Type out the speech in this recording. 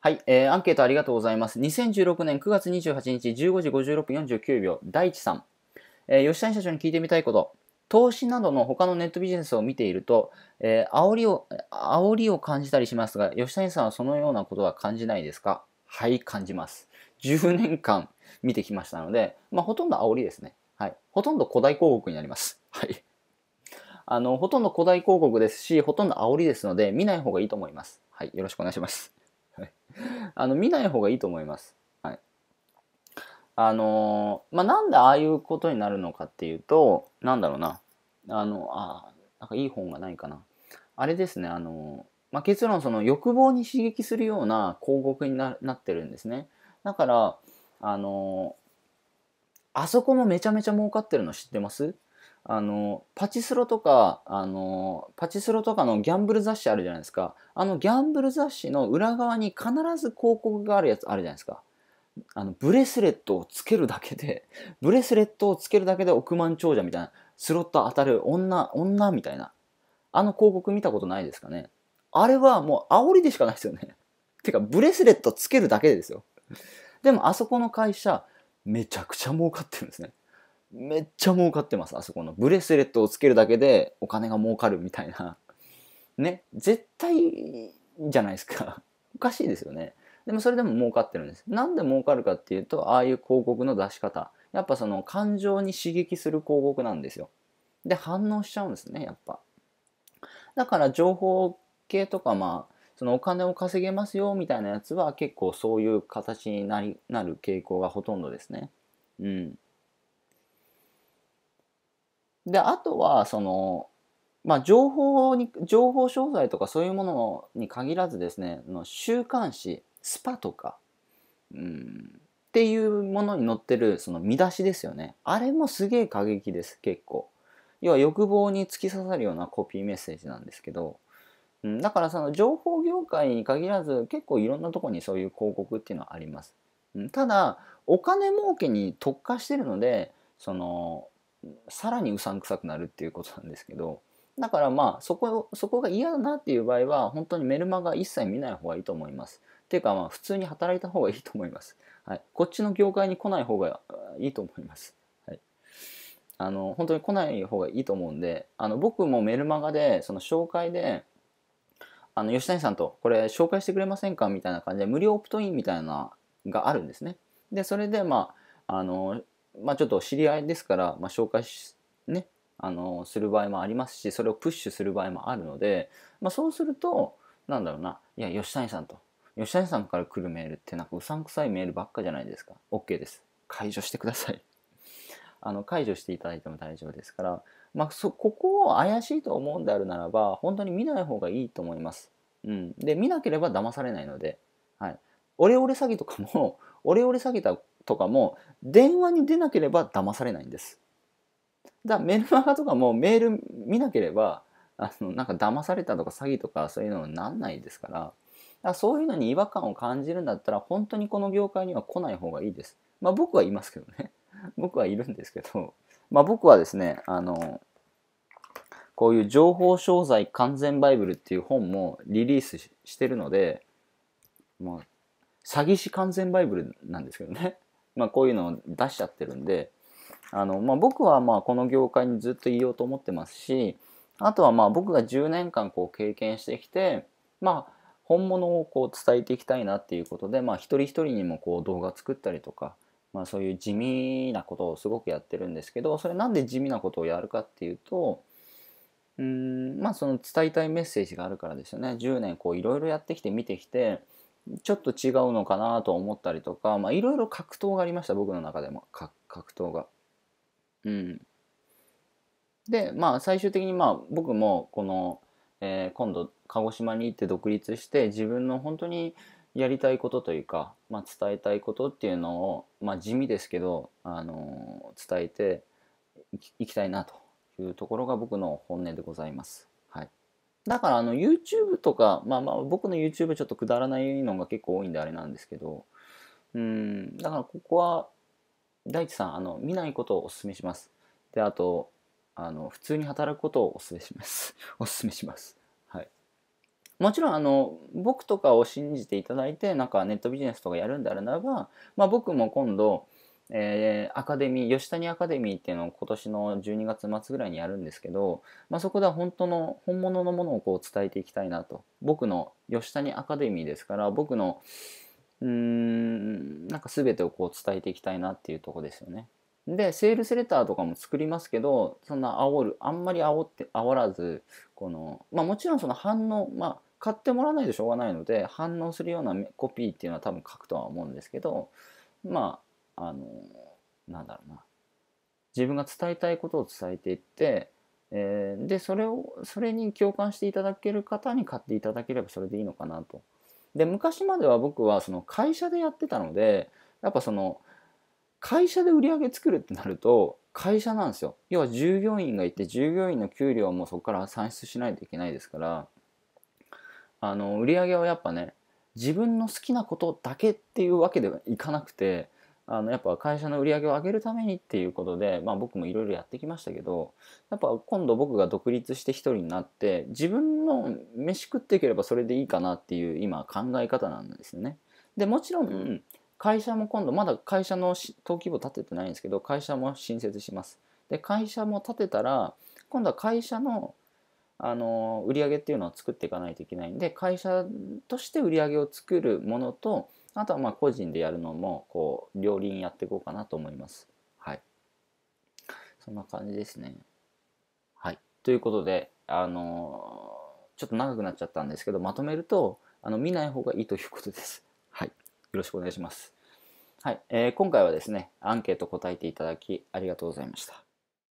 はい、えー、アンケートありがとうございます。2016年9月28日15時56分49秒、大地さん。えー、吉谷社長に聞いてみたいこと。投資などの他のネットビジネスを見ていると、えー、煽りを、煽りを感じたりしますが、吉谷さんはそのようなことは感じないですかはい、感じます。10年間見てきましたので、まあ、ほとんど煽りですね。はい。ほとんど古代広告になります。はい。あの、ほとんど古代広告ですし、ほとんど煽りですので、見ない方がいいと思います。はい。よろしくお願いします。あの見ない方がいいと思います。はい、あのー、まあ、なんでああいうことになるのかっていうと、なんだろうな。あの、あ、なんかいい本がないかな。あれですね、あのー、まあ、結論、その欲望に刺激するような広告になってるんですね。だから、あのー、あそこもめちゃめちゃ儲かってるの知ってますあの、パチスロとか、あの、パチスロとかのギャンブル雑誌あるじゃないですか。あのギャンブル雑誌の裏側に必ず広告があるやつあるじゃないですか。あの、ブレスレットをつけるだけで、ブレスレットをつけるだけで億万長者みたいな、スロット当たる女、女みたいな。あの広告見たことないですかね。あれはもう煽りでしかないですよね。てか、ブレスレットつけるだけですよ。でも、あそこの会社、めちゃくちゃ儲かってるんですね。めっちゃ儲かってます、あそこの。ブレスレットをつけるだけでお金が儲かるみたいな。ね、絶対じゃないですか。おかしいですよね。でもそれでも儲かってるんです。なんで儲かるかっていうと、ああいう広告の出し方。やっぱその感情に刺激する広告なんですよ。で、反応しちゃうんですね、やっぱ。だから情報系とか、まあ、そのお金を稼げますよみたいなやつは結構そういう形になりなる傾向がほとんどですね。うん。であとはその、まあ、情報に情報商材とかそういうものに限らずですねの週刊誌スパとか、うん、っていうものに載ってるその見出しですよねあれもすげえ過激です結構要は欲望に突き刺さるようなコピーメッセージなんですけど、うん、だからその情報業界に限らず結構いろんなとこにそういう広告っていうのはあります、うん、ただお金儲けに特化してるのでそのさらにうさんくさくなるっていうことなんですけどだからまあそこそこが嫌だなっていう場合は本当にメルマガ一切見ない方がいいと思います。っていうかまあ普通に働いた方がいいと思います。はい、こっちの業界に来ない方がいいと思います。はい、あの本当に来ない方がいいと思うんであの僕もメルマガでその紹介であの吉谷さんとこれ紹介してくれませんかみたいな感じで無料オプトインみたいながあるんですね。でそれでまああのまあ、ちょっと知り合いですから、まあ、紹介し、ね、あのする場合もありますしそれをプッシュする場合もあるので、まあ、そうするとなんだろうないや吉谷さんと吉谷さんから来るメールってなんかうさんくさいメールばっかじゃないですか OK です解除してください あの解除していただいても大丈夫ですから、まあ、そここを怪しいと思うんであるならば本当に見ない方がいいと思います、うん、で見なければ騙されないので、はい、オレオレ詐欺とかもオレオレ詐欺とはとかも電話に出なければ騙されないんです。だからメルマガとかもメール見なければあのなんか騙されたとか詐欺とかそういうのになんないですから。だそういうのに違和感を感じるんだったら本当にこの業界には来ない方がいいです。まあ僕はいますけどね。僕はいるんですけど、まあ僕はですね、あの、こういう情報商材完全バイブルっていう本もリリースしてるので、まあ、詐欺師完全バイブルなんですけどね。まあ、こういうのを出しちゃってるんであの、まあ、僕はまあこの業界にずっといようと思ってますしあとはまあ僕が10年間こう経験してきて、まあ、本物をこう伝えていきたいなっていうことで、まあ、一人一人にもこう動画作ったりとか、まあ、そういう地味なことをすごくやってるんですけどそれなんで地味なことをやるかっていうとうんまあその伝えたいメッセージがあるからですよね10年こういろいろやってきて見てきてちょっと違うのかなと思ったりとか、まあ、いろいろ格闘がありました、僕の中でも。格闘が。うん。で、まあ、最終的に、まあ、僕も、この、えー、今度、鹿児島に行って独立して、自分の本当にやりたいことというか、まあ、伝えたいことっていうのを、まあ、地味ですけど、あのー、伝えていきたいなというところが僕の本音でございます。だからあの YouTube とか、まあまあ僕の YouTube ちょっとくだらないのが結構多いんであれなんですけど、うん、だからここは大地さん、あの、見ないことをお勧めします。で、あと、あの、普通に働くことをお勧めします。お勧めします。はい。もちろん、あの、僕とかを信じていただいて、なんかネットビジネスとかやるんであれならば、まあ僕も今度、えー、アカデミー吉谷アカデミーっていうのを今年の12月末ぐらいにやるんですけど、まあ、そこでは本当の本物のものをこう伝えていきたいなと僕の吉谷アカデミーですから僕のうーんなんか全てをこう伝えていきたいなっていうとこですよね。でセールスレターとかも作りますけどそんな煽るあんまり煽って煽らずこの、まあ、もちろんその反応、まあ、買ってもらわないとしょうがないので反応するようなコピーっていうのは多分書くとは思うんですけどまああのなんだろうな自分が伝えたいことを伝えていって、えー、でそれをそれに共感していただける方に買っていただければそれでいいのかなと。で昔までは僕はその会社でやってたのでやっぱその会社で売り上げ作るってなると会社なんですよ要は従業員がいて従業員の給料もそこから算出しないといけないですからあの売り上げはやっぱね自分の好きなことだけっていうわけではいかなくてあのやっぱ会社の売り上げを上げるためにっていうことで、まあ、僕もいろいろやってきましたけどやっぱ今度僕が独立して一人になって自分の飯食っていければそれでいいかなっていう今考え方なんですよね。でもちろん会社も今度まだ会社の登記簿立ててないんですけど会社も新設します。で会社も立てたら今度は会社のあの売り上げっていうのを作っていかないといけないんで会社として売り上げを作るものとあとはまあ個人でやるのもこう両輪やっていこうかなと思います。はい。そんな感じですね。はい。ということで、あのー、ちょっと長くなっちゃったんですけど、まとめると、あの見ない方がいいということです。はい。よろしくお願いします。はい、えー、今回はですね、アンケート答えていただきありがとうございました。